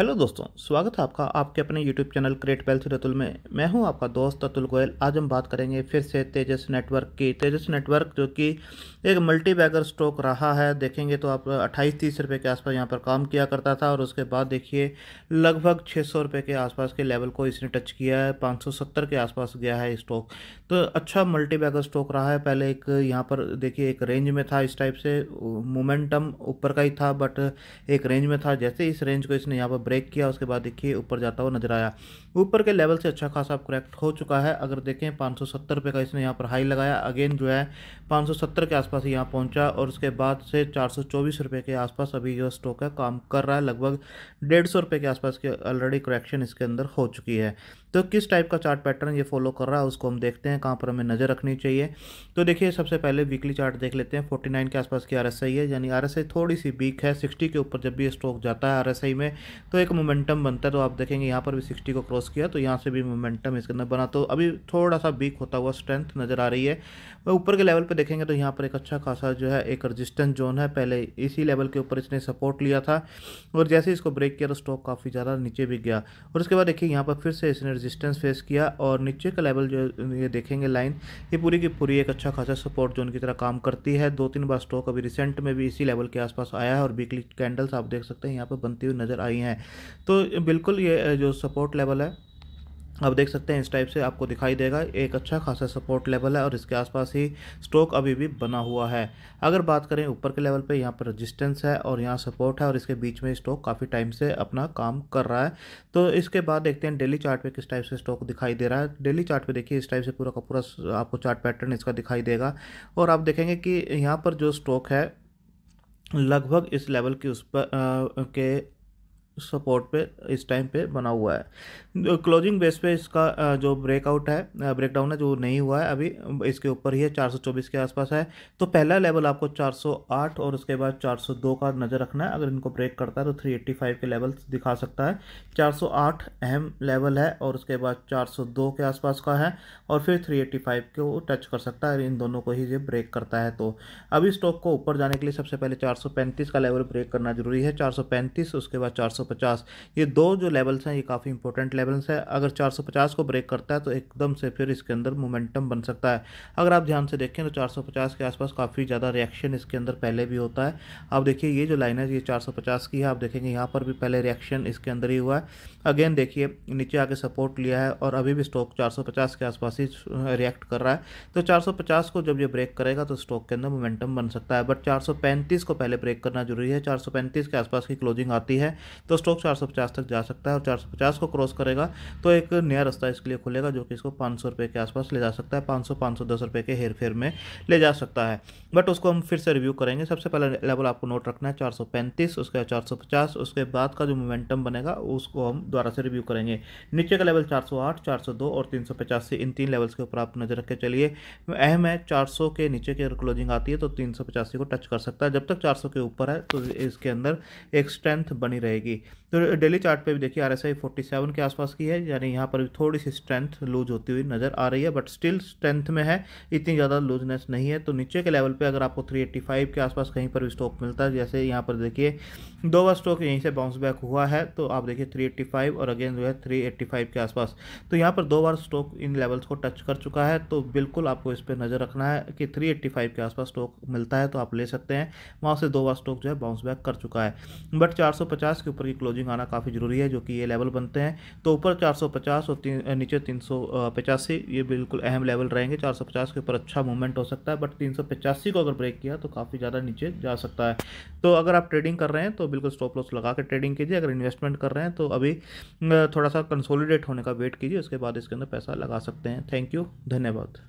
hello दोस्तों स्वागत है आपका आपके अपने YouTube channel create wealth Ratul में मैं हूं आपका दोस्त अतुल गोयल आज हम बात करेंगे फिर से तेजस नेटवर्क की तेजस नेटवर्क जो कि एक मल्टी बैगर स्टॉक रहा है देखेंगे तो आप अट्ठाईस तीस रुपये के आसपास यहां पर काम किया करता था और उसके बाद देखिए लगभग छः सौ के आसपास के लेवल को इसने टच किया है पाँच के आसपास गया है स्टॉक तो अच्छा मल्टी बैगर स्टॉक रहा है पहले एक यहाँ पर देखिए एक रेंज में था इस टाइप से मोमेंटम ऊपर का ही था बट एक रेंज में था जैसे इस रेंज को इसने यहाँ पर ब्रेक किया उसके बाद देखिए ऊपर जाता हुआ नजर आया ऊपर के लेवल से अच्छा खासा करेक्ट हो चुका है अगर देखें पाँच सौ का इसने यहाँ पर हाई लगाया अगेन जो है पाँच के आसपास ही यहाँ पहुँचा और उसके बाद से चार सौ के आसपास अभी जो स्टॉक है काम कर रहा है लगभग डेढ़ सौ रुपये के आसपास की ऑलरेडी करेक्शन इसके अंदर हो चुकी है तो किस टाइप का चार्ट पैटर्न ये फॉलो कर रहा है उसको हम देखते हैं कहाँ पर हमें नज़र रखनी चाहिए तो देखिए सबसे पहले वीकली चार्ट देख लेते हैं फोर्टी नाइन के आसपास की आर है यानी आर थोड़ी सी वीक है सिक्सटी के ऊपर जब भी स्टॉक जाता है आर में तो एक मोमेंटम बनता है तो आप देखेंगे यहाँ पर भी सिक्सटी को क्रॉस किया तो यहाँ से भी मोमेंटम इसके अंदर बना तो अभी थोड़ा सा वीक होता हुआ स्ट्रेंथ नज़र आ रही है ऊपर के लेवल पर देखेंगे तो यहाँ पर एक अच्छा खासा जो है एक रजिस्टेंस जोन है पहले इसी लेवल के ऊपर इसने सपोर्ट लिया था और जैसे इसको ब्रेक किया तो स्टॉक काफ़ी ज़्यादा नीचे भी गया और उसके बाद देखिए यहाँ पर फिर से इसने रेजिस्टेंस फेस किया और नीचे का लेवल जो ये देखेंगे लाइन ये पूरी की पूरी एक अच्छा खासा सपोर्ट जोन की तरह काम करती है दो तीन बार स्टॉक अभी रिसेंट में भी इसी लेवल के आसपास आया है और वीकली कैंडल्स आप देख सकते हैं यहाँ पर बनती हुई नज़र आई हैं तो बिल्कुल ये जो सपोर्ट लेवल है आप देख सकते हैं इस टाइप से आपको दिखाई देगा एक अच्छा खासा सपोर्ट लेवल है और इसके आसपास ही स्टॉक अभी भी बना हुआ है अगर बात करें ऊपर के लेवल पे यहाँ पर रेजिस्टेंस है और यहाँ सपोर्ट है और इसके बीच में स्टॉक काफ़ी टाइम से अपना काम कर रहा है तो इसके बाद देखते हैं डेली चार्ट पे किस टाइप से स्टॉक दिखाई दे रहा है डेली चार्ट पे देखिए इस टाइप से पूरा का पूरा आपको चार्ट पैटर्न इसका दिखाई देगा और आप देखेंगे कि यहाँ पर जो स्टॉक है लगभग इस लेवल के उस पर के सपोर्ट पे इस टाइम पे बना हुआ है क्लोजिंग बेस पे इसका जो ब्रेकआउट है ब्रेकडाउन है जो नहीं हुआ है अभी इसके ऊपर ही है 424 के आसपास है तो पहला लेवल आपको 408 और उसके बाद 402 का नज़र रखना है अगर इनको ब्रेक करता है तो 385 के लेवल दिखा सकता है 408 अहम लेवल है और उसके बाद 402 के आसपास का है और फिर 385 को टच कर सकता है इन दोनों को ही ये ब्रेक करता है तो अभी स्टॉक को ऊपर जाने के लिए सबसे पहले चार का लेवल ब्रेक करना जरूरी है चार उसके बाद चार 450 ये दो जो लेवल्स हैं ये काफ़ी इंपॉर्टेंट लेवल्स हैं अगर 450 को ब्रेक करता है तो एकदम से फिर इसके अंदर मोमेंटम बन सकता है अगर आप ध्यान से देखें तो 450 के आसपास काफ़ी ज़्यादा रिएक्शन इसके अंदर पहले भी होता है आप देखिए ये जो लाइन है ये चार की है आप देखेंगे यहाँ पर भी पहले रिएक्शन इसके अंदर ही हुआ है अगेन देखिए नीचे आके सपोर्ट लिया है और अभी भी स्टॉक चार के आसपास ही रिएक्ट कर रहा है तो चार को जब ये ब्रेक करेगा तो स्टॉक के अंदर मोमेंटम बन सकता है बट चार को पहले ब्रेक करना जरूरी है 435 के आसपास की क्लोजिंग आती है तो स्टॉक 450 तक जा सकता है और 450 को क्रॉस करेगा तो एक नया रास्ता इसके लिए खुलेगा जो कि इसको पाँच सौ के आसपास ले जा सकता है पाँच सौ पाँच सौ दस रुपये के हेर फेर में ले जा सकता है बट उसको हम फिर से रिव्यू करेंगे सबसे पहले लेवल आपको नोट रखना है चार सौ पैंतीस उसके चार सौ पचास उसके बाद का जो मोमेंटम बनेगा उसको हम दोबारा से रिव्यू करेंगे नीचे का लेवल चार सौ आठ चार सौ दो और तीन सौ पचासी इन तीन लेवल्स के ऊपर आप नज़र रख के चलिए अहम है चार सौ के नीचे की अगर क्लोजिंग आती है तो तीन सौ पचासी को टच कर सकता है जब तक चार सौ के ऊपर है तो इसके अंदर एक स्ट्रेंथ बनी रहेगी तो डेली चार्ट पे भी देखिए R S I forty seven के आसपास की है यानी यहाँ पर थोड़ी सी स्ट्रेंथ लूज होती हुई नज़र आ रही है बट स्टिल स्ट्रेंथ में है इतनी ज़्यादा लूजनेस नहीं है तो नीचे के लेवल पे अगर आपको थ्री एट्टी फाइव के आसपास कहीं पर भी स्टॉक मिलता है जैसे यहाँ पर देखिए दो बार स्टॉक यहीं से बाउंस बैक हुआ है तो आप देखिए थ्री एट्टी फाइव और अगेन जो है थ्री एट्टी फाइव के आसपास तो यहाँ पर दो बार स्टॉक इन लेवल्स को टच कर चुका है तो बिल्कुल आपको इस पर नज़र रखना है कि थ्री एट्टी फाइव के आसपास स्टॉक मिलता है तो आप ले सकते हैं वहाँ से दो बार स्टॉक जो है बाउंस बैक कर चुका है बट चार सौ पचास के ऊपर की क्लोजिंग आना काफ़ी ज़रूरी है जो कि ये लेवल बनते हैं तो ऊपर 450 और तीन, नीचे तीन ये बिल्कुल अहम लेवल रहेंगे 450 के ऊपर अच्छा मूवमेंट हो सकता है बट तीन को अगर ब्रेक किया तो काफ़ी ज़्यादा नीचे जा सकता है तो अगर आप ट्रेडिंग कर रहे हैं तो बिल्कुल स्टॉप लॉस लगा के ट्रेडिंग कीजिए अगर इन्वेस्टमेंट कर रहे हैं तो अभी थोड़ा सा कंसोलिडेट होने का वेट कीजिए उसके बाद इसके अंदर पैसा लगा सकते हैं थैंक यू धन्यवाद